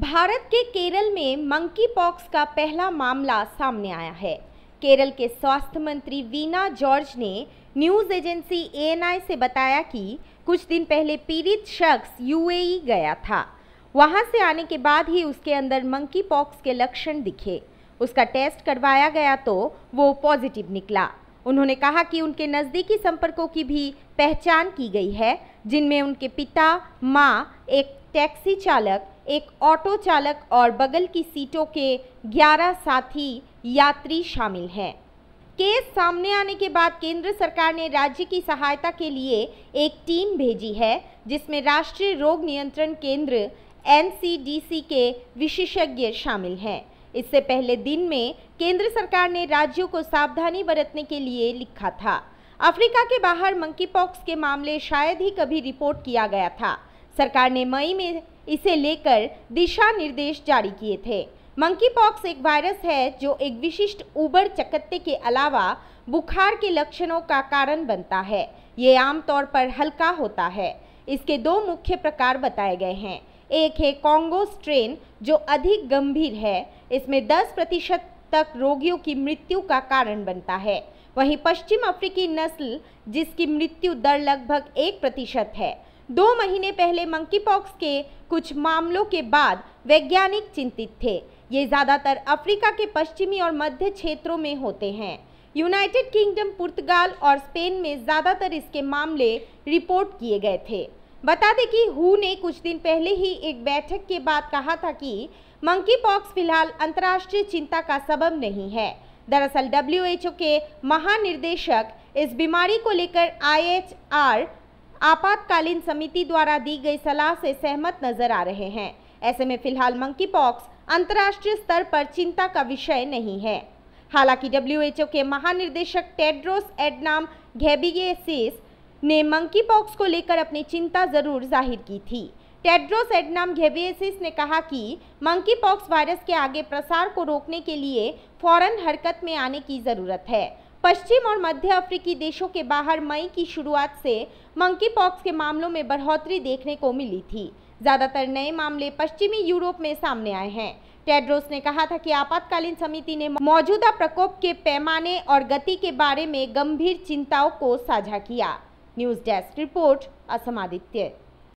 भारत के केरल में monkey pox का पहला मामला सामने आया है केरल के स्वास्थ्य मंत्री वीना जॉर्ज ने न्यूज एजेंसी एएनआई से बताया कि कुछ दिन पहले पीड़ित शख्स यूएई गया था वहां से आने के बाद ही उसके अंदर मंकी पॉक्स के लक्षण दिखे उसका टेस्ट करवाया गया तो वो पॉजिटिव निकला उन्होंने कहा कि उनके नज़दीकी संपर्कों की भी पहचान की गई है जिनमें उनके पिता माँ एक टैक्सी चालक एक ऑटो चालक और बगल की सीटों के 11 साथी यात्री शामिल हैं केस सामने आने के बाद केंद्र सरकार ने राज्य की सहायता के लिए एक टीम भेजी है जिसमें राष्ट्रीय रोग नियंत्रण केंद्र एनसीडीसी के विशेषज्ञ शामिल हैं इससे पहले दिन में केंद्र सरकार ने राज्यों को सावधानी बरतने के लिए लिखा था अफ्रीका के बाहर मंकी पॉक्स के मामले शायद ही कभी रिपोर्ट किया गया था सरकार ने मई में इसे लेकर दिशा निर्देश जारी किए थे मंकी पॉक्स एक वायरस है जो एक विशिष्ट उबर चकत्ते के अलावा बुखार के लक्षणों का कारण बनता है ये आमतौर पर हल्का होता है इसके दो मुख्य प्रकार बताए गए हैं एक है कॉन्गो स्ट्रेन जो अधिक गंभीर है इसमें 10 प्रतिशत तक रोगियों की मृत्यु का कारण बनता है वहीं पश्चिम अफ्रीकी नस्ल जिसकी मृत्यु दर लगभग एक प्रतिशत है दो महीने पहले मंकी पॉक्स के कुछ मामलों के बाद वैज्ञानिक चिंतित थे ये ज़्यादातर अफ्रीका के पश्चिमी और मध्य क्षेत्रों में होते हैं यूनाइटेड किंगडम पुर्तगाल और स्पेन में ज़्यादातर इसके मामले रिपोर्ट किए गए थे बता दें कि हु ने कुछ दिन पहले ही एक बैठक के बाद कहा था कि मंकी पॉक्स फिलहाल अंतर्राष्ट्रीय चिंता का सबब नहीं है दरअसल डब्ल्यू के महानिर्देशक इस बीमारी को लेकर आई आपातकालीन समिति द्वारा दी गई सलाह से सहमत नजर आ रहे हैं ऐसे में फिलहाल मंकी पॉक्स अंतर्राष्ट्रीय स्तर पर चिंता का विषय नहीं है हालांकि डब्ल्यूएचओ के महानिर्देशक टेड्रोस एडनाम घेबियेसिस ने मंकी पॉक्स को लेकर अपनी चिंता जरूर जाहिर की थी टेड्रोस एडनाम घेबियसिस ने कहा कि मंकी पॉक्स वायरस के आगे प्रसार को रोकने के लिए फौरन हरकत में आने की ज़रूरत है पश्चिम और मध्य अफ्रीकी देशों के बाहर मई की शुरुआत से मंकी पॉक्स के मामलों में बढ़ोतरी देखने को मिली थी ज़्यादातर नए मामले पश्चिमी यूरोप में सामने आए हैं टेड्रोस ने कहा था कि आपातकालीन समिति ने मौजूदा प्रकोप के पैमाने और गति के बारे में गंभीर चिंताओं को साझा किया न्यूज डेस्क रिपोर्ट असमादित्य